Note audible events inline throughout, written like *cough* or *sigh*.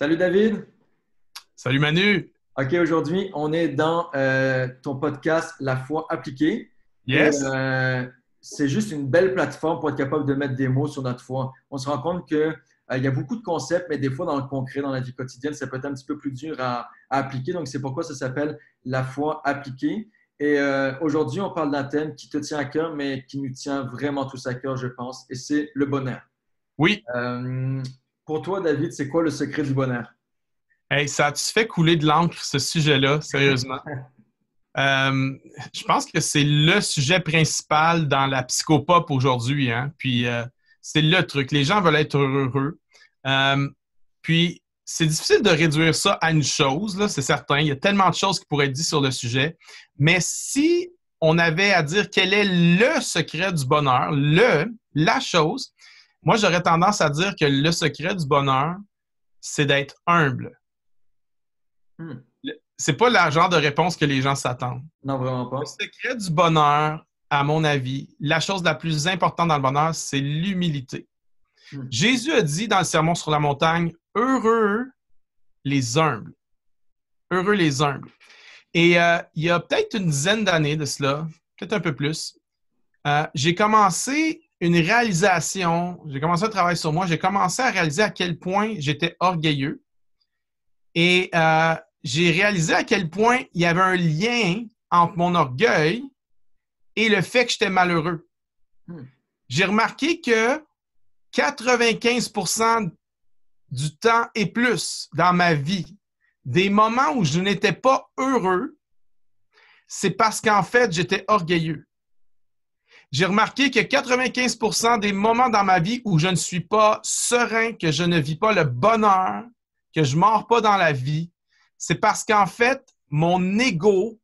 Salut David. Salut Manu. OK, aujourd'hui, on est dans euh, ton podcast La foi appliquée. Yes. Euh, c'est juste une belle plateforme pour être capable de mettre des mots sur notre foi. On se rend compte que euh, il y a beaucoup de concepts, mais des fois, dans le concret, dans la vie quotidienne, ça peut être un petit peu plus dur à, appliquer. Donc, c'est pourquoi ça s'appelle la foi appliquée. Et aujourd'hui, on parle d'un thème qui te tient à cœur, mais qui nous tient vraiment tous à cœur, je pense, et c'est le bonheur. Oui. Pour toi, David, c'est quoi le secret du bonheur? Hey, ça a-tu fait couler de l'encre, ce sujet-là, sérieusement? *laughs* Euh, je pense que c'est le sujet principal dans la psychopop aujourd'hui. Hein? Puis euh, c'est le truc. Les gens veulent être heureux. Euh, puis c'est difficile de réduire ça à une chose, c'est certain. Il y a tellement de choses qui pourraient être dites sur le sujet. Mais si on avait à dire quel est le secret du bonheur, le, la chose, moi, j'aurais tendance à dire que le secret du bonheur, c'est d'être humble. Ce hmm. C'est pas le genre de réponse que les gens s'attendent. Non, vraiment pas. Le secret du bonheur, à mon avis, la chose la plus importante dans le bonheur, c'est l'humilité. Hmm. Jésus a dit dans le Sermon sur la montagne Heureux les humbles. Heureux les humbles. Et euh, il y a peut-être une dizaine d'années de cela, peut-être un peu plus, euh, j'ai commencé une réalisation. J'ai commencé à travailler sur moi. J'ai commencé à réaliser à quel point j'étais orgueilleux. Et euh, j'ai réalisé à quel point il y avait un lien entre mon orgueil et le fait que j'étais malheureux. Hmm. J'ai remarqué que 95 du temps et plus dans ma vie, des moments où je n'étais pas heureux, c'est parce qu'en fait, j'étais orgueilleux j'ai remarqué que 95 des moments dans ma vie où je ne suis pas serein, que je ne vis pas le bonheur, que je mords pas dans la vie, c'est parce qu'en fait, mon ego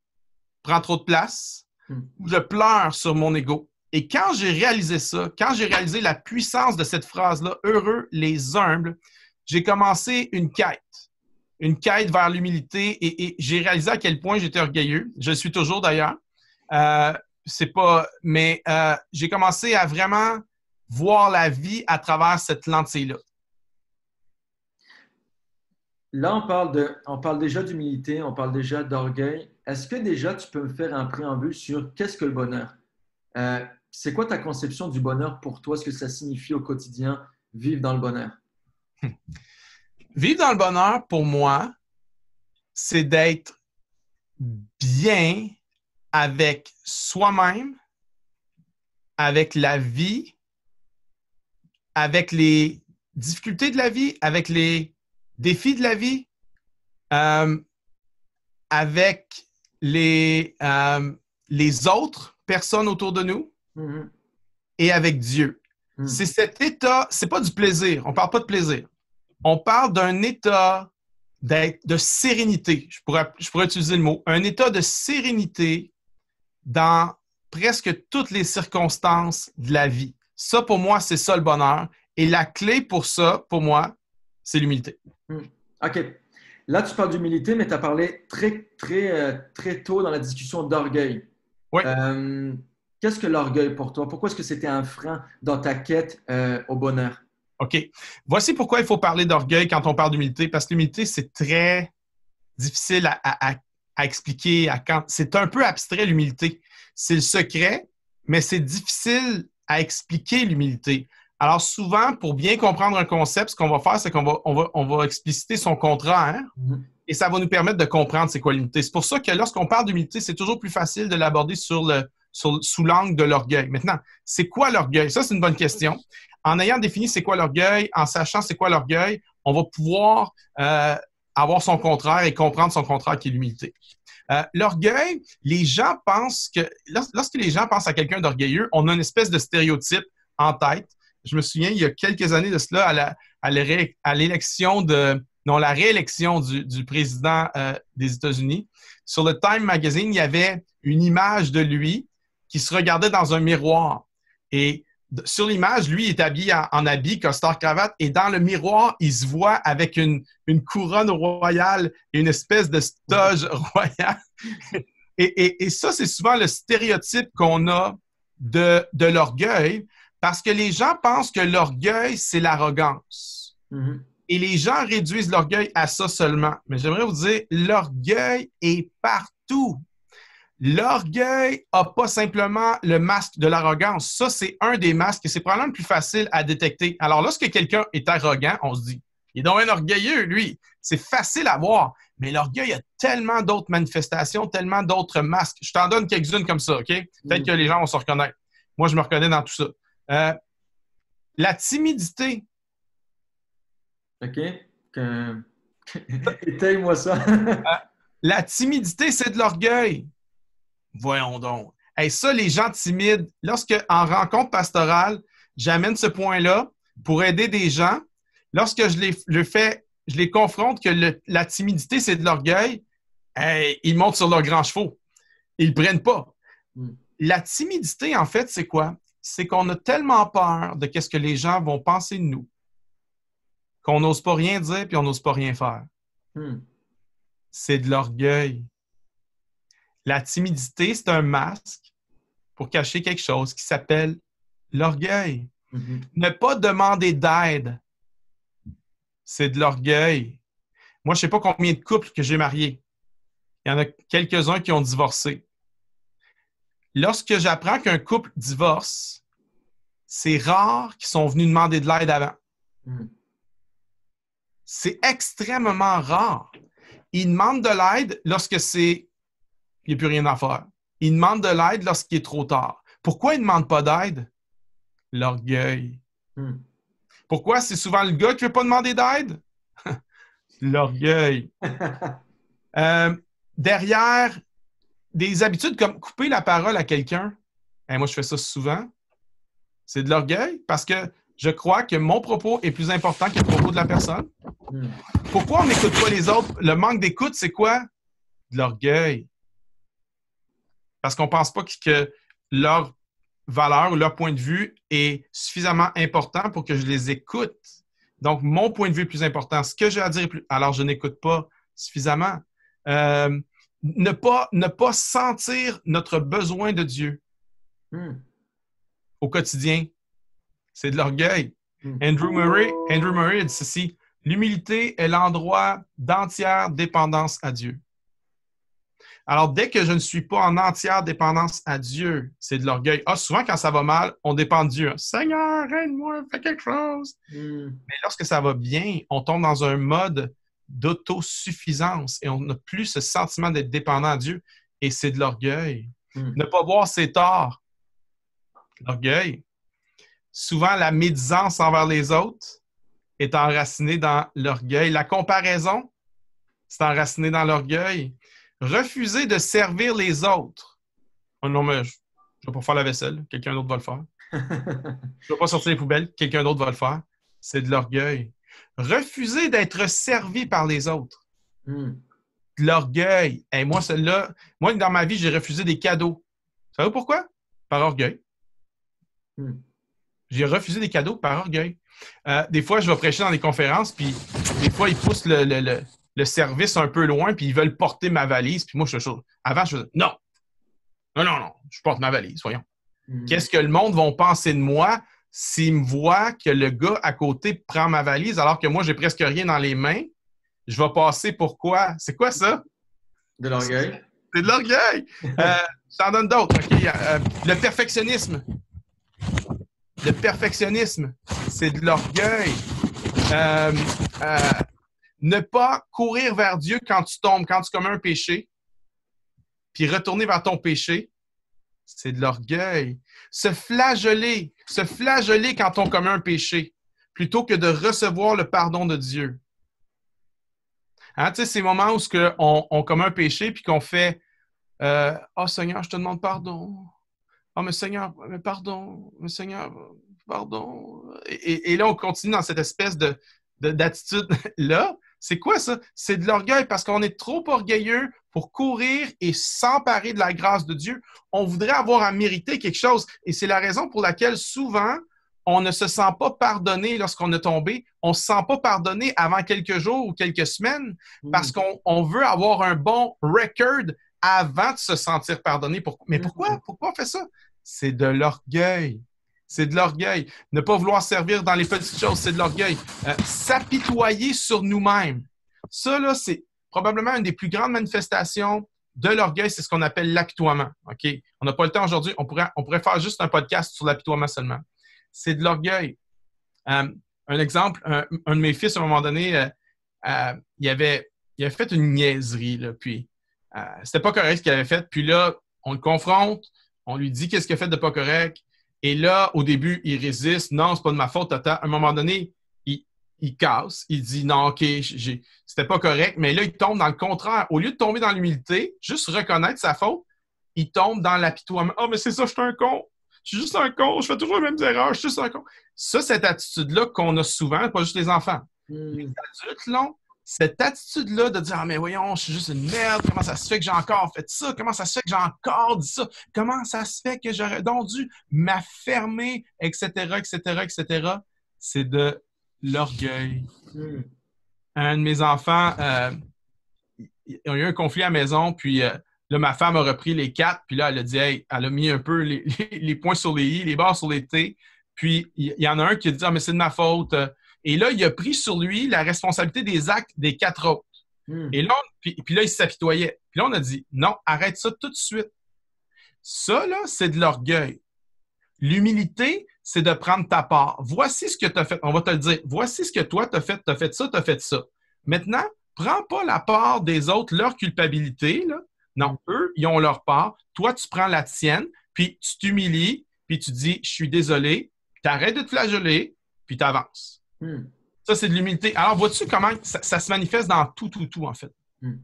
prend trop de place, hmm. je pleure sur mon ego. Et quand j'ai réalisé ça, quand j'ai réalisé la puissance de cette phrase-là, heureux les humbles, j'ai commencé une quête, une quête vers l'humilité et, j'ai réalisé à quel point j'étais orgueilleux. Je le suis toujours d'ailleurs. Euh, c'est pas. Mais euh, j'ai commencé à vraiment voir la vie à travers cette lentille-là. Là, on parle, on parle déjà d'humilité, on parle déjà d'orgueil. Est-ce que déjà tu peux me faire un préambule sur qu'est-ce que le bonheur? Euh, c'est quoi ta conception du bonheur pour toi? Ce que ça signifie au quotidien, vivre dans le bonheur? *laughs* Vivre dans le bonheur, pour moi, c'est d'être bien avec soi-même, avec la vie, avec les difficultés de la vie, avec les défis de la vie, euh, avec les, euh, les autres personnes autour de nous mhm. et avec Dieu. Mhm. C'est cet état, c'est pas du plaisir, on parle pas de plaisir. On parle d'un état de sérénité, je pourrais, je pourrais utiliser le mot, un état de sérénité dans presque toutes les circonstances de la vie. Ça, pour moi, c'est ça le bonheur. Et la clé pour ça, pour moi, c'est l'humilité. Hmm. OK. Là, tu parles d'humilité, mais tu as parlé très, très, euh, très tôt dans la discussion d'orgueil. Oui. Euh, qu'est-ce que l'orgueil pour toi? Pourquoi est-ce que c'était un frein dans ta quête euh, au bonheur? OK. Voici pourquoi il faut parler d'orgueil quand on parle d'humilité, parce que l'humilité, c'est très difficile à à expliquer à quand. C'est un peu abstrait l'humilité. C'est le secret, mais c'est difficile à expliquer l'humilité. Alors souvent, pour bien comprendre un concept, ce qu'on va faire, c'est qu'on va, on va, on va, expliciter son contraire mhm. et ça va nous permettre de comprendre c'est quoi l'humilité. C'est pour ça que lorsqu'on parle d'humilité, c'est toujours plus facile de l'aborder sur le, sur, sous l'angle de l'orgueil. Maintenant, c'est quoi l'orgueil? Ça, c'est une bonne question. En ayant défini c'est quoi l'orgueil, en sachant c'est quoi l'orgueil, on va pouvoir euh, avoir son contraire et comprendre son contraire qui est l'humilité. Euh, l'orgueil, les gens pensent que, lorsque les gens pensent à quelqu'un d'orgueilleux, on a une espèce de stéréotype en tête. Je me souviens, il y a quelques années de cela, à l'élection de, non, la réélection du, président euh, des États-Unis, sur le Time Magazine, il y avait une image de lui qui se regardait dans un miroir. Et sur l'image, lui, il est habillé en, habit, costard-cravate, et dans le miroir, il se voit avec une, couronne royale et une espèce de stoge *laughs* royale. et, et, ça, c'est souvent le stéréotype qu'on a de, l'orgueil, parce que les gens pensent que l'orgueil, c'est l'arrogance. Mm-hmm. Et les gens réduisent l'orgueil à ça seulement. Mais j'aimerais vous dire, l'orgueil est partout. L'orgueil n'a pas simplement le masque de l'arrogance. Ça, c'est un des masques et c'est probablement le plus facile à détecter. Alors, lorsque quelqu'un est arrogant, on se dit, il est donc un orgueilleux, lui. C'est facile à voir. Mais l'orgueil, a tellement d'autres manifestations, tellement d'autres masques. Je t'en donne quelques-unes comme ça, OK? Peut-être mm. que les gens vont se reconnaître. Moi, je me reconnais dans tout ça. Euh, la timidité. OK. Que... *laughs* moi ça. Euh, la timidité, c'est de l'orgueil. Voyons donc. Et ça, les gens timides, lorsque en rencontre pastorale, j'amène ce point-là pour aider des gens, lorsque je les, le fais, je les confronte que la timidité, c'est de l'orgueil, ils montent sur leur grand chevaux. Ils ne prennent pas. Hmm. La timidité, en fait, c'est quoi? C'est qu'on a tellement peur de quest ce que les gens vont penser de nous qu'on n'ose pas rien dire puis on n'ose pas rien faire. Hmm. C'est de l'orgueil. La timidité, c'est un masque pour cacher quelque chose qui s'appelle l'orgueil. Mm-hmm. Ne pas demander d'aide, c'est de l'orgueil. Moi, je ne sais pas combien de couples que j'ai mariés. Il y en a quelques-uns qui ont divorcé. Lorsque j'apprends qu'un couple divorce, c'est rare qu'ils sont venus demander de l'aide avant. Mm. C'est extrêmement rare. Ils demandent de l'aide lorsque c'est il n'y a plus rien à faire. Il demande de l'aide lorsqu'il est trop tard. Pourquoi il ne demande pas d'aide? L'orgueil. Hmm. Pourquoi c'est souvent le gars qui ne veut pas demander d'aide? *laughs* L'orgueil. *laughs* Euh, derrière des habitudes comme couper la parole à quelqu'un, et hein, moi je fais ça souvent, c'est de l'orgueil parce que je crois que mon propos est plus important que le propos de la personne. Hmm. Pourquoi on n'écoute pas les autres? Le manque d'écoute, c'est quoi? De l'orgueil parce qu'on ne pense pas que leur valeur ou leur point de vue est suffisamment important pour que je les écoute. Donc, mon point de vue est plus important. Ce que j'ai à dire plus... Alors, je n'écoute pas suffisamment. Euh, ne, pas, ne pas sentir notre besoin de Dieu hmm. au quotidien, c'est de l'orgueil. Hmm. Andrew, Murray, Andrew Murray dit ceci L'humilité est l'endroit d'entière dépendance à Dieu. Alors, dès que je ne suis pas en entière dépendance à Dieu, c'est de l'orgueil. Ah, souvent, quand ça va mal, on dépend de Dieu. Seigneur, aide-moi, fais quelque chose. Hmm. Mais lorsque ça va bien, on tombe dans un mode d'autosuffisance et on n'a plus ce sentiment d'être dépendant à Dieu. Et c'est de l'orgueil. Hmm. Ne pas voir ses torts. L'orgueil. Souvent, la médisance envers les autres est enracinée dans l'orgueil. La comparaison, c'est enraciné dans l'orgueil. Refuser de servir les autres. Oh non, mais je ne vais pas faire la vaisselle, quelqu'un d'autre va le faire. *laughs* je ne vais pas sortir les poubelles, quelqu'un d'autre va le faire. C'est de l'orgueil. Refuser d'être servi par les autres. Hmm. De l'orgueil. Et moi, celle-là, moi, dans ma vie, j'ai refusé des cadeaux. Ça pourquoi? Par orgueil. Hmm. J'ai refusé des cadeaux par orgueil. Euh, des fois, je vais prêcher dans des conférences, puis des fois, ils poussent le, le service un peu loin, puis ils veulent porter ma valise. Puis moi, je, je avant, je non, non, non, non, je porte ma valise, voyons. Hmm. Qu'est-ce que le monde va penser de moi s'ils me voient que le gars à côté prend ma valise alors que moi, j'ai presque rien dans les mains? Je vais passer pour quoi? C'est quoi ça? De l'orgueil. C'est de l'orgueil! *laughs* euh, J'en donne d'autres. Euh, le perfectionnisme. Le perfectionnisme, c'est de l'orgueil. Euh, euh ne pas courir vers Dieu quand tu tombes, quand tu commets un péché, puis retourner vers ton péché, c'est de l'orgueil. Se flageller, se flageller quand on commet un péché, plutôt que de recevoir le pardon de Dieu. Hein, tu sais, ces moments où que on, commet un péché, puis qu'on fait oh, Seigneur, je te demande pardon. oh, mais Seigneur, mais pardon, mais Seigneur, pardon. Et, là, on continue dans cette espèce d'attitude-là. C'est quoi ça? C'est de l'orgueil parce qu'on est trop orgueilleux pour courir et s'emparer de la grâce de Dieu. On voudrait avoir à mériter quelque chose. Et c'est la raison pour laquelle souvent, on ne se sent pas pardonné lorsqu'on est tombé. On ne se sent pas pardonné avant quelques jours ou quelques semaines hmm. parce qu'on veut avoir un bon record avant de se sentir pardonné. Mais hmm. pourquoi? Pourquoi on fait ça? C'est de l'orgueil c'est de l'orgueil. Ne pas vouloir servir dans les petites choses, c'est de l'orgueil. Euh, s'apitoyer sur nous-mêmes. Ça, c'est probablement une des plus grandes manifestations de l'orgueil, c'est ce qu'on appelle l'apitoiement. On n'a pas le temps aujourd'hui, on pourrait, faire juste un podcast sur l'apitoiement seulement. C'est de l'orgueil. Euh, un exemple, un, de mes fils, à un moment donné, euh, il, avait, il avait fait une niaiserie, là, puis c'était pas correct ce qu'il avait fait. Puis là, on le confronte, on lui dit qu'est-ce qu'il a fait de pas correct. Et là, au début, il résiste. Non, c'est pas de ma faute, tata. À un moment donné, il, casse. Il dit non, OK, c'était pas correct. Mais là, il tombe dans le contraire. Au lieu de tomber dans l'humilité, juste reconnaître sa faute, il tombe dans l'apitoiement. Ah, mais c'est ça, je suis un con. Je suis juste un con. Je fais toujours les mêmes erreurs. Je suis juste un con. Ça, cette attitude-là qu'on a souvent, pas juste les enfants. Hmm. Les adultes l'ont cette attitude-là de dire ah, mais voyons, je suis juste une merde, comment ça se fait que j'ai encore fait ça, comment ça se fait que j'ai encore dit ça, comment ça se fait que j'aurais donc dû m'affermer, etc., etc., etc., c'est de l'orgueil. Hmm. Un de mes enfants, euh, il y a eu un conflit à la maison, puis euh, là, ma femme a repris les quatre, puis là, elle a dit hey, elle a mis un peu les, *laughs* points sur les i, les barres sur les t, puis il y, en a un qui a dit Ah, mais c'est de ma faute. Euh, et là, il a pris sur lui la responsabilité des actes des quatre autres. Hmm. Et là, puis, là, il s'apitoyait. Puis là, on a dit, non, arrête ça tout de suite. Ça, là, c'est de l'orgueil. L'humilité, c'est de prendre ta part. Voici ce que tu as fait. On va te le dire. Voici ce que toi, tu as fait. Tu as fait ça, tu as fait ça. Maintenant, prends pas la part des autres, leur culpabilité. Là. Non, eux, ils ont leur part. Toi, tu prends la tienne, puis tu t'humilies, puis tu dis, je suis désolé, tu arrêtes de te flageller, puis tu avances. Ça, c'est de l'humilité. Alors, vois-tu comment ça, se manifeste dans tout, tout, tout, en fait. Hmm.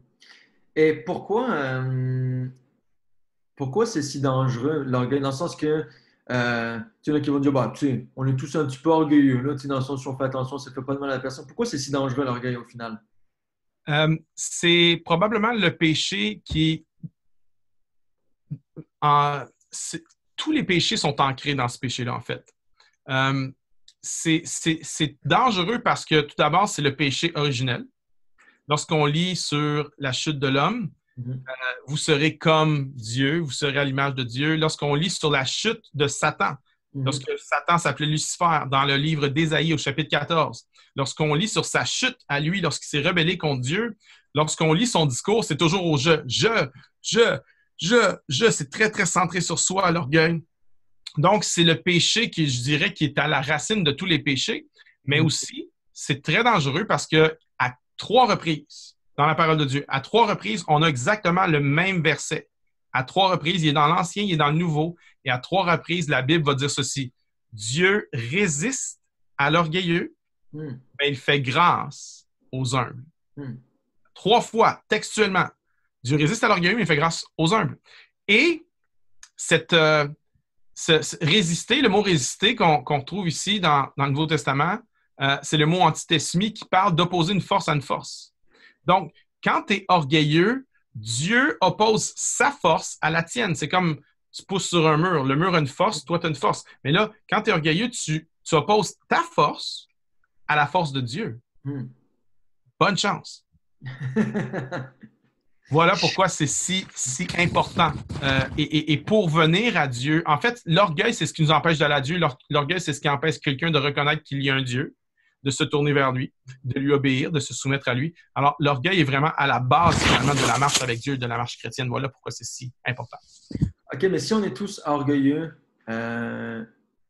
Et pourquoi, euh, pourquoi c'est si dangereux, l'orgueil, dans le sens que euh, tu sais, là, qui vont dire, bah, tu sais, on est tous un petit peu orgueilleux, là, dans le sens, où on fait attention, ça ne fait pas de mal à la personne. Pourquoi c'est si dangereux l'orgueil au final? Euh, c'est probablement le péché qui. Tous les péchés sont ancrés dans ce péché-là, en fait c'est dangereux parce que tout d'abord, c'est le péché originel. Lorsqu'on lit sur la chute de l'homme, mhm. euh, vous serez comme Dieu, vous serez à l'image de Dieu. Lorsqu'on lit sur la chute de Satan, mhm. lorsque Satan s'appelait Lucifer dans le livre d'Ésaïe au chapitre 14, lorsqu'on lit sur sa chute à lui, lorsqu'il s'est rebellé contre Dieu, lorsqu'on lit son discours, c'est toujours au je, je, je, je, je, c'est très, très centré sur soi, l'orgueil. Donc, c'est le péché qui, je dirais, qui est à la racine de tous les péchés, mais mm. aussi, c'est très dangereux parce que à trois reprises, dans la parole de Dieu, à trois reprises, on a exactement le même verset. À trois reprises, il est dans l'Ancien, il est dans le Nouveau, et à trois reprises, la Bible va dire ceci. Dieu résiste à l'orgueilleux, mm. mais il fait grâce aux humbles. Mm. Trois fois, textuellement, Dieu résiste à l'orgueilleux, mais il fait grâce aux humbles. Et cette, euh, résister, le mot résister qu'on trouve ici dans, le Nouveau Testament, euh, c'est le mot antithesmi qui parle d'opposer une force à une force. Donc, quand tu es orgueilleux, Dieu oppose sa force à la tienne. C'est comme tu pousses sur un mur. Le mur a une force, toi, tu as une force. Mais là, quand tu es orgueilleux, tu, opposes ta force à la force de Dieu. Hmm. Bonne chance. *laughs* Voilà pourquoi c'est si, important. Euh, et, pour venir à Dieu, en fait, l'orgueil, c'est ce qui nous empêche d'aller à Dieu. L'orgueil, c'est ce qui empêche quelqu'un de reconnaître qu'il y a un Dieu, de se tourner vers lui, de lui obéir, de se soumettre à lui. Alors, l'orgueil est vraiment à la base, finalement, de la marche avec Dieu, de la marche chrétienne. Voilà pourquoi c'est si important. OK, mais si on est tous orgueilleux, euh,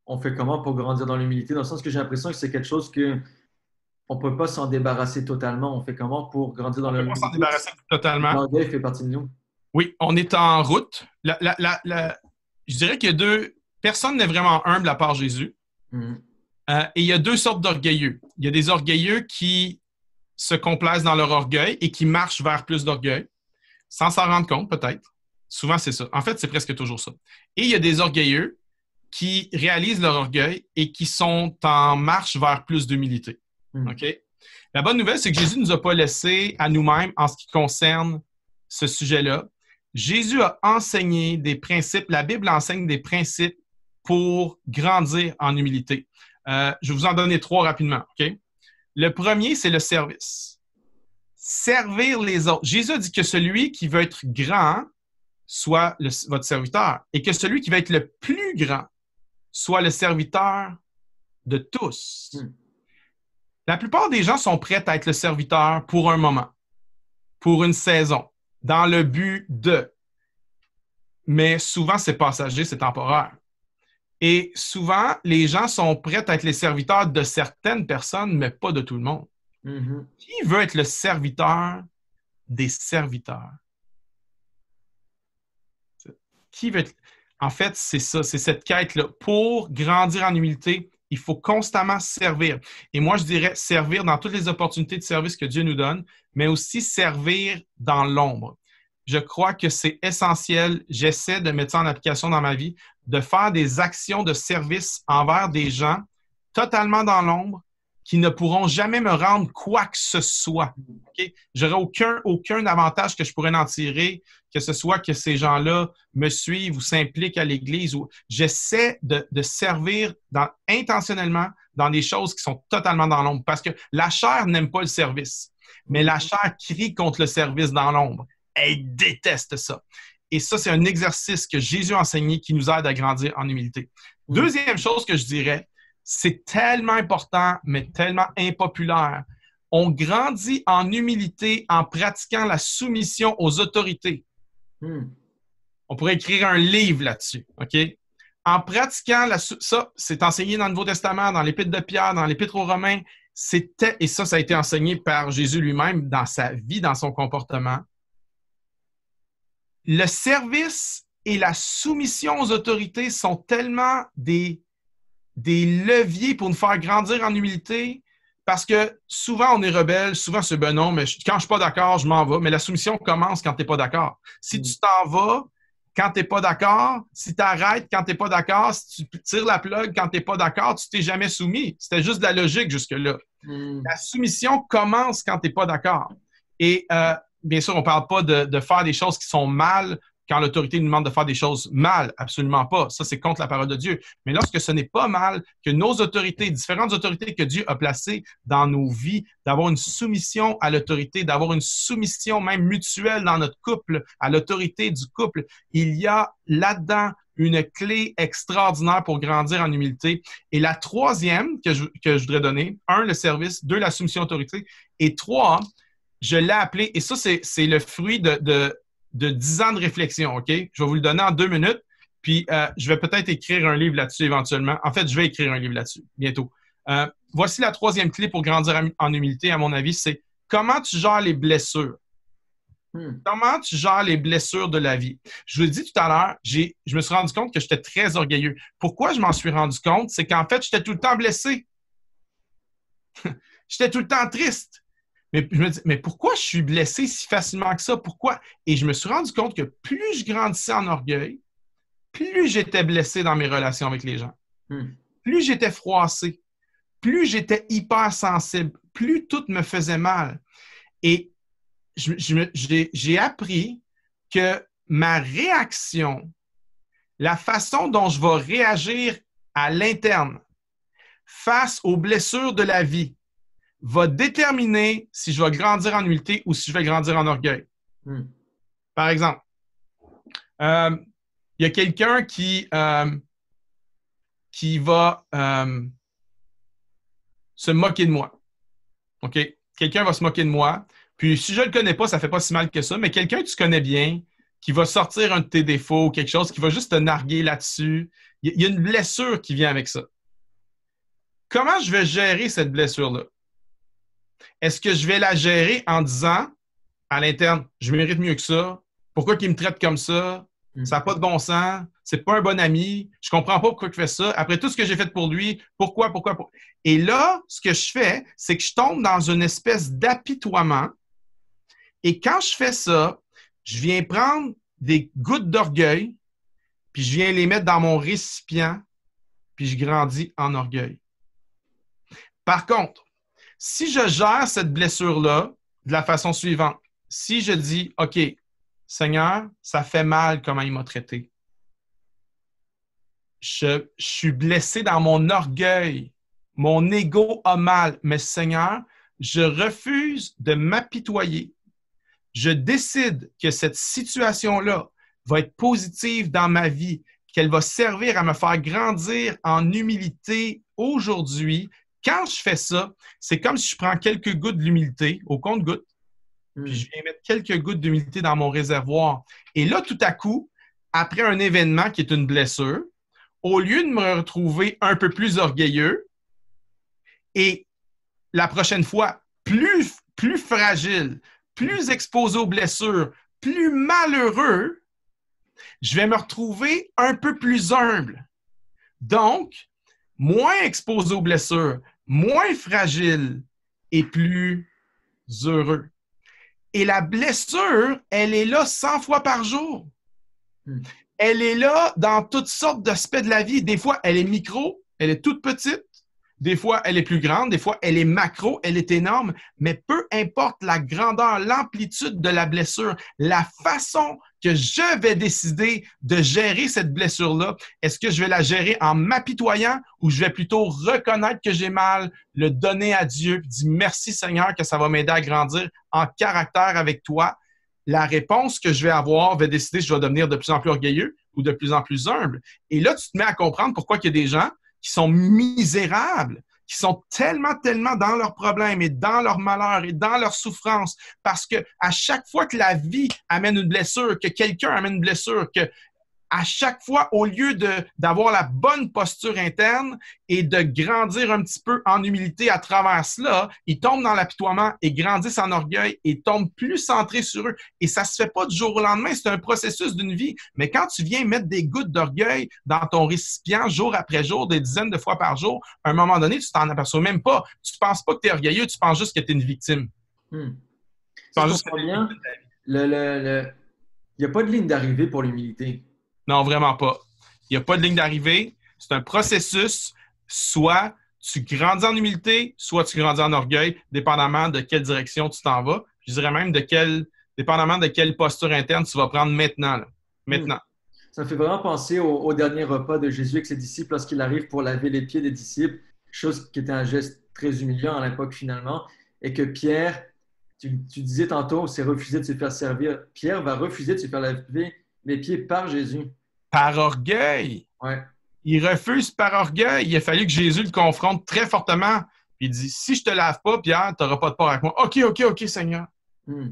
on fait comment pour grandir dans l'humilité? Dans le sens que j'ai l'impression que c'est quelque chose que on ne peut pas s'en débarrasser totalement. On fait comment pour grandir dans le monde? On peut s'en débarrasser totalement. L'orgueil fait partie de nous. Oui, on est en route. je dirais qu'il y a deux. Personne n'est vraiment humble à part Jésus. Hmm. Euh, et il y a deux sortes d'orgueilleux. Il y a des orgueilleux qui se complaisent dans leur orgueil et qui marchent vers plus d'orgueil, sans s'en rendre compte peut-être. Souvent, c'est ça. En fait, c'est presque toujours ça. Et il y a des orgueilleux qui réalisent leur orgueil et qui sont en marche vers plus d'humilité. Hmm. OK? La bonne nouvelle, c'est que Jésus ne nous a pas laissé à nous-mêmes en ce qui concerne ce sujet-là. Jésus a enseigné des principes, la Bible enseigne des principes pour grandir en humilité. Euh, je vais vous en donner trois rapidement. Le premier, c'est le service. Servir les autres. Jésus dit que celui qui veut être grand soit votre serviteur et que celui qui veut être le plus grand soit le serviteur de tous. Hmm. La plupart des gens sont prêts à être le serviteur pour un moment, pour une saison, dans le but de. Mais souvent, c'est passager, c'est temporaire. Et souvent, les gens sont prêts à être les serviteurs de certaines personnes, mais pas de tout le monde. Mm-hmm. Qui veut être le serviteur des serviteurs? Qui veut En fait, c'est ça, c'est cette quête-là. Pour grandir en humilité, il faut constamment servir. Et moi, je dirais servir dans toutes les opportunités de service que Dieu nous donne, mais aussi servir dans l'ombre. Je crois que c'est essentiel. J'essaie de mettre ça en application dans ma vie, de faire des actions de service envers des gens totalement dans l'ombre qui ne pourront jamais me rendre quoi que ce soit je J'aurais aucun, aucun avantage que je pourrais en tirer, que ce soit que ces gens-là me suivent ou s'impliquent à l'Église. Ou... J'essaie de, servir intentionnellement dans des choses qui sont totalement dans l'ombre parce que la chair n'aime pas le service, mais la mm-hmm. chair crie contre le service dans l'ombre. Elle déteste ça. Et ça, c'est un exercice que Jésus a enseigné qui nous aide à grandir en humilité. Mm-hmm. Deuxième chose que je dirais, c'est tellement important, mais tellement impopulaire on grandit en humilité en pratiquant la soumission aux autorités. Hmm. On pourrait écrire un livre là-dessus, OK? En pratiquant la ça, c'est enseigné dans le Nouveau Testament, dans l'Épître de Pierre, dans l'Épître aux Romains. C'était, et ça, ça a été enseigné par Jésus lui-même dans sa vie, dans son comportement. Le service et la soumission aux autorités sont tellement des, des leviers pour nous faire grandir en humilité, parce que souvent, on est rebelle, souvent, c'est ben non, mais quand je suis pas d'accord, je m'en vais. Mais la soumission commence quand tu n'es pas d'accord. Si mm. tu t'en vas quand tu n'es pas d'accord, si tu arrêtes quand tu n'es pas d'accord, si tu tires la plug quand tu n'es pas d'accord, tu t'es jamais soumis. C'était juste de la logique jusque-là. Mm. La soumission commence quand tu n'es pas d'accord. Et euh, bien sûr, on ne parle pas de, faire des choses qui sont mal quand l'autorité nous demande de faire des choses mal, absolument pas. Ça, c'est contre la parole de Dieu. Mais lorsque ce n'est pas mal, que nos autorités, différentes autorités que Dieu a placées dans nos vies, d'avoir une soumission à l'autorité, d'avoir une soumission même mutuelle dans notre couple, à l'autorité du couple, il y a là-dedans une clé extraordinaire pour grandir en humilité. Et la troisième que je, voudrais donner, un, le service, deux, la soumission à l'autorité, et trois, je l'ai appelé, et ça, c'est le fruit de de 10 ans de réflexion, OK? Je vais vous le donner en deux minutes, puis euh, je vais peut-être écrire un livre là-dessus éventuellement. En fait, je vais écrire un livre là-dessus bientôt. Euh, voici la troisième clé pour grandir en humilité, à mon avis, c'est comment tu gères les blessures. Hmm. Comment tu gères les blessures de la vie? Je vous dis dit tout à l'heure, je me suis rendu compte que j'étais très orgueilleux. Pourquoi je m'en suis rendu compte? C'est qu'en fait, j'étais tout le temps blessé. *laughs* j'étais tout le temps triste. Mais je me mais pourquoi je suis blessé si facilement que ça? Pourquoi? Et je me suis rendu compte que plus je grandissais en orgueil, plus j'étais blessé dans mes relations avec les gens. Hmm. Plus j'étais froissé, plus j'étais hypersensible, plus tout me faisait mal. Et j'ai appris que ma réaction, la façon dont je vais réagir à l'interne face aux blessures de la vie, va déterminer si je vais grandir en humilité ou si je vais grandir en orgueil. Hmm. Par exemple, euh, il y a quelqu'un qui, euh, qui va euh, se moquer de moi. OK? Quelqu'un va se moquer de moi. Puis si je ne le connais pas, ça ne fait pas si mal que ça, mais quelqu'un que tu connais bien, qui va sortir un de tes défauts, ou quelque chose qui va juste te narguer là-dessus, il y a une blessure qui vient avec ça. Comment je vais gérer cette blessure-là? Est-ce que je vais la gérer en disant à l'interne, je mérite mieux que ça? Pourquoi qu'il me traite comme ça? Mm. Ça n'a pas de bon sens. C'est pas un bon ami. Je comprends pas pourquoi il fait ça. Après tout ce que j'ai fait pour lui, pourquoi, pourquoi, pourquoi? Et là, ce que je fais, c'est que je tombe dans une espèce d'apitoiement. Et quand je fais ça, je viens prendre des gouttes d'orgueil, puis je viens les mettre dans mon récipient, puis je grandis en orgueil. Par contre, si je gère cette blessure-là de la façon suivante, si je dis, OK, Seigneur, ça fait mal comment il m'a traité. Je, suis blessé dans mon orgueil. Mon ego a mal. Mais Seigneur, je refuse de m'apitoyer. Je décide que cette situation-là va être positive dans ma vie, qu'elle va servir à me faire grandir en humilité aujourd'hui quand je fais ça, c'est comme si je prends quelques gouttes d'humilité au compte-gouttes, hmm. puis je viens mettre quelques gouttes d'humilité dans mon réservoir. Et là, tout à coup, après un événement qui est une blessure, au lieu de me retrouver un peu plus orgueilleux et la prochaine fois plus, plus fragile, plus exposé aux blessures, plus malheureux, je vais me retrouver un peu plus humble. Donc, moins exposé aux blessures, moins fragile et plus heureux. Et la blessure, elle est là 100 fois par jour. Hmm. Elle est là dans toutes sortes d'aspects de la vie. Des fois, elle est micro, elle est toute petite. Des fois, elle est plus grande, des fois, elle est macro, elle est énorme, mais peu importe la grandeur, l'amplitude de la blessure, la façon que je vais décider de gérer cette blessure-là. Est-ce que je vais la gérer en m'apitoyant ou je vais plutôt reconnaître que j'ai mal, le donner à Dieu, puis dire merci Seigneur que ça va m'aider à grandir en caractère avec toi? La réponse que je vais avoir va décider je vais devenir de plus en plus orgueilleux ou de plus en plus humble. Et là, tu te mets à comprendre pourquoi il y a des gens qui sont misérables qui sont tellement, tellement dans leurs problèmes et dans leurs malheurs et dans leurs souffrances parce que à chaque fois que la vie amène une blessure, que quelqu'un amène une blessure, que à chaque fois, au lieu d'avoir la bonne posture interne et de grandir un petit peu en humilité à travers cela, ils tombent dans l'apitoiement et grandissent en orgueil et tombent plus centrés sur eux. Et ça se fait pas du jour au lendemain, c'est un processus d'une vie. Mais quand tu viens mettre des gouttes d'orgueil dans ton récipient jour après jour, des dizaines de fois par jour, à un moment donné, tu t'en aperçois même pas. Tu ne penses pas que tu es orgueilleux, tu penses juste que tu es une victime. Hmm. Tu penses juste que tu es une victime. Il n'y a pas de ligne d'arrivée pour l'humilité. Non, vraiment pas. Il n'y a pas de ligne d'arrivée. C'est un processus. Soit tu grandis en humilité, soit tu grandis en orgueil, dépendamment de quelle direction tu t'en vas. Je dirais même de quelle, dépendamment de quelle posture interne tu vas prendre maintenant. Maintenant. Hmm. Ça me fait vraiment penser au, dernier repas de Jésus avec ses disciples lorsqu'il arrive pour laver les pieds des disciples, chose qui était un geste très humiliant à l'époque finalement, et que Pierre, tu, tu disais tantôt, c'est refuser de se faire servir. Pierre va refuser de se faire laver les pieds par Jésus par orgueil. Il refuse par orgueil. Il a fallu que Jésus le confronte très fortement. Puis il dit Si je te lave pas, Pierre, tu n'auras pas de part avec moi. OK, OK, OK, Seigneur. Hmm.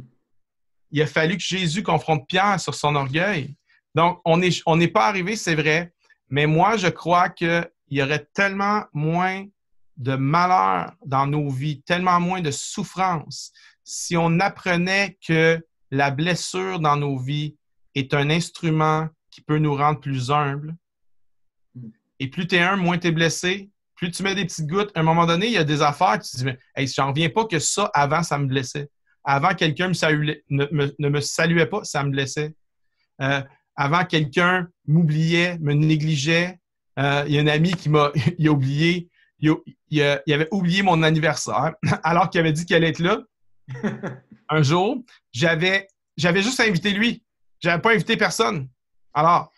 Il a fallu que Jésus confronte Pierre sur son orgueil. Donc, on n'est on pas arrivé, c'est vrai, mais moi, je crois qu'il y aurait tellement moins de malheur dans nos vies, tellement moins de souffrance si on apprenait que la blessure dans nos vies est un instrument peut nous rendre plus humbles. Hmm. Et plus tu es humble, moins tu es blessé. Plus tu mets des petites gouttes, à un moment donné, il y a des affaires qui tu te Mais hey, j'en reviens pas que ça, avant, ça me blessait. Avant, quelqu'un ne, me, ne me saluait pas, ça me blessait. Euh, avant, quelqu'un m'oubliait, me négligeait. Euh, il y a un ami qui m'a *laughs* oublié. Il, avait oublié mon anniversaire *laughs* alors qu'il avait dit qu'il allait être là. *laughs* un jour, j'avais, j'avais juste invité lui. J'avais pas invité personne. Alors,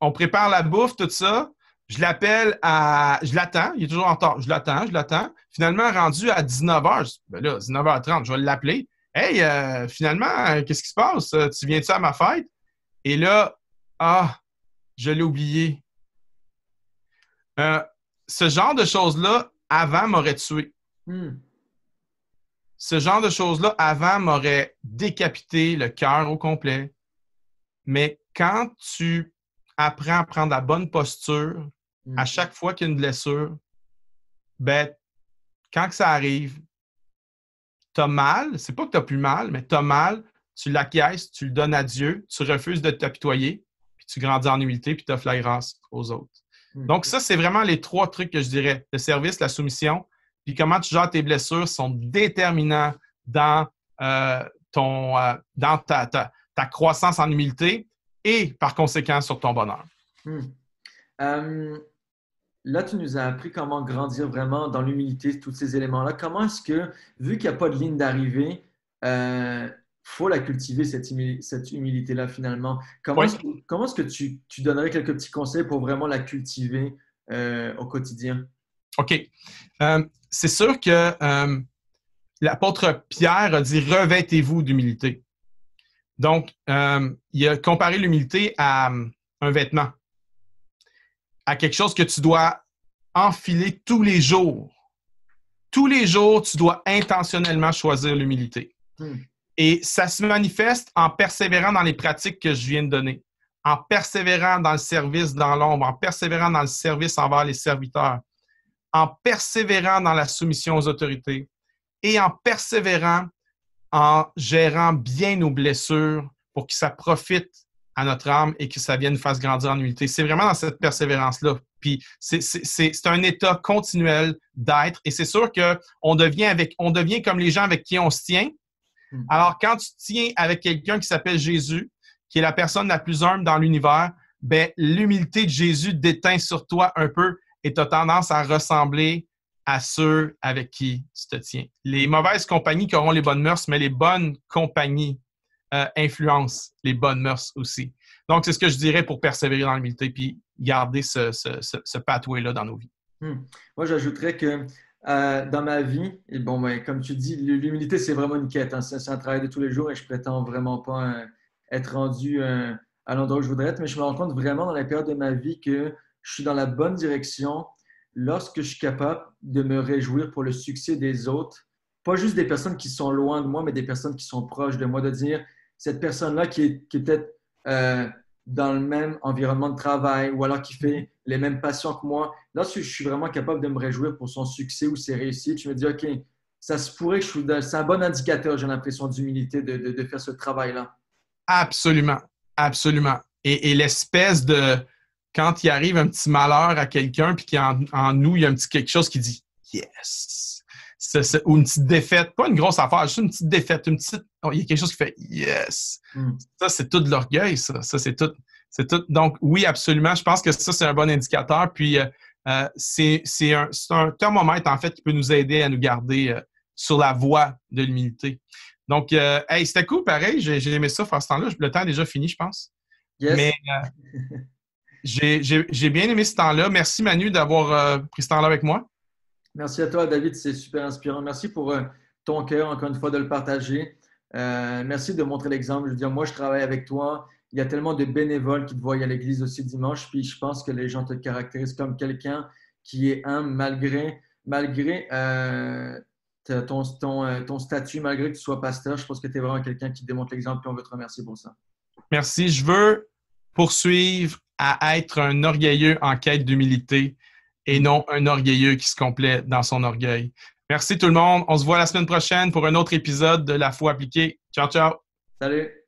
on prépare la bouffe, tout ça. Je l'appelle à. Je l'attends. Il est toujours en retard. Je l'attends, je l'attends. Finalement, rendu à 19h, ben là, 19h30, je vais l'appeler. Hey, euh, finalement, qu'est-ce qui se passe? Euh, tu viens-tu à ma fête? Et là, ah, je l'ai oublié. Euh, ce genre de choses-là, avant, m'aurait tué. Hmm. Ce genre de choses-là, avant, m'aurait décapité le cœur au complet. Mais quand tu apprends à prendre la bonne posture à mhm. chaque fois qu'il y a une blessure, ben, quand que ça arrive, tu as mal, c'est pas que tu as plus mal, mais tu as mal, tu l'acquiesces, tu le donnes à Dieu, tu refuses de t'apitoyer, puis tu grandis en humilité, puis offres la grâce aux autres. Mhm. Donc, ça, c'est vraiment les trois trucs que je dirais. Le service, la soumission, puis comment tu gères tes blessures sont déterminants dans, euh, ton, euh, dans ta croissance en humilité, et par conséquent sur ton bonheur. Hmm. Euh, là, tu nous as appris comment grandir vraiment dans l'humilité, tous ces éléments-là. Comment est-ce que, vu qu'il n'y a pas de ligne d'arrivée, il euh, faut la cultiver, cette, humilité-là, finalement? Comment est-ce que, tu, donnerais quelques petits conseils pour vraiment la cultiver euh, au quotidien? OK. C'est sûr que l'apôtre Pierre a dit revêtez-vous d'humilité. Donc, euh, il a comparé l'humilité à euh, un vêtement, à quelque chose que tu dois enfiler tous les jours. Tous les jours, tu dois intentionnellement choisir l'humilité. Hmm. Et ça se manifeste en persévérant dans les pratiques que je viens de donner, en persévérant dans le service dans l'ombre, en persévérant dans le service envers les serviteurs, en persévérant dans la soumission aux autorités et en persévérant en gérant bien nos blessures pour que ça profite à notre âme et que ça vienne nous fasse grandir en humilité. C'est vraiment dans cette persévérance-là. Puis c'est un état continuel d'être. Et c'est sûr qu'on devient, avec, on devient comme les gens avec qui on se tient. Hmm. Alors, quand tu tiens avec quelqu'un qui s'appelle Jésus, qui est la personne la plus humble dans l'univers, ben, l'humilité de Jésus déteint sur toi un peu et tu as tendance à ressembler à ceux avec qui tu te tiens. Les mauvaises compagnies qui auront les bonnes mœurs, mais les bonnes compagnies euh, influencent les bonnes mœurs aussi. Donc, c'est ce que je dirais pour persévérer dans l'humilité puis garder ce, ce, ce, pathway-là dans nos vies. Hmm. Moi, j'ajouterais que euh, dans ma vie, et bon, ben, comme tu dis, l'humilité, c'est vraiment une quête. Hein. C'est un travail de tous les jours et je prétends vraiment pas euh, être rendu à l'endroit où je voudrais être, mais je me rends compte vraiment dans la période de ma vie que je suis dans la bonne direction lorsque je suis capable de me réjouir pour le succès des autres, pas juste des personnes qui sont loin de moi, mais des personnes qui sont proches de moi, de dire cette personne-là qui est, peut-être dans le même environnement de travail ou alors qui fait mhm. les mêmes passions que moi, lorsque je suis vraiment capable de me réjouir pour son succès ou ses réussites, je me dis OK, ça se pourrait que je suis. C'est un bon indicateur, j'ai l'impression, d'humilité de, faire ce travail-là. Absolument, absolument. et l'espèce de quand il arrive un petit malheur à quelqu'un, puis qu'en en nous, il y a un petit quelque chose qui dit Yes! ou une petite défaite, pas une grosse affaire, juste une petite défaite, une petite. Oh, il y a quelque chose qui fait Yes! Hmm. Ça, c'est tout de l'orgueil, ça. Ça, c'est tout. C'est tout. Donc, oui, absolument. Je pense que ça, c'est un bon indicateur. Puis, euh, euh, c'est un, thermomètre, en fait, qui peut nous aider à nous garder euh, sur la voie de l'humilité. Donc, hey, c'était cool, pareil. J'ai aimé ça faire ce temps-là. Le temps est déjà fini, je pense. Mais, *laughs* J'ai bien aimé ce temps-là. Merci Manu d'avoir euh, pris ce temps-là avec moi. Merci à toi, David. C'est super inspirant. Merci pour euh, ton cœur, encore une fois, de le partager. Euh, merci de montrer l'exemple. Je veux dire, moi, je travaille avec toi. Il y a tellement de bénévoles qui te voient à l'église aussi dimanche. Puis je pense que les gens te caractérisent comme quelqu'un qui est un malgré, malgré ton, statut, malgré que tu sois pasteur. Je pense que tu es vraiment quelqu'un qui démontre l'exemple. Puis on veut te remercier pour ça. Merci. Je veux poursuivre à être un orgueilleux en quête d'humilité et non un orgueilleux qui se complète dans son orgueil. Merci tout le monde. On se voit la semaine prochaine pour un autre épisode de La foi appliquée. Ciao, ciao. Salut.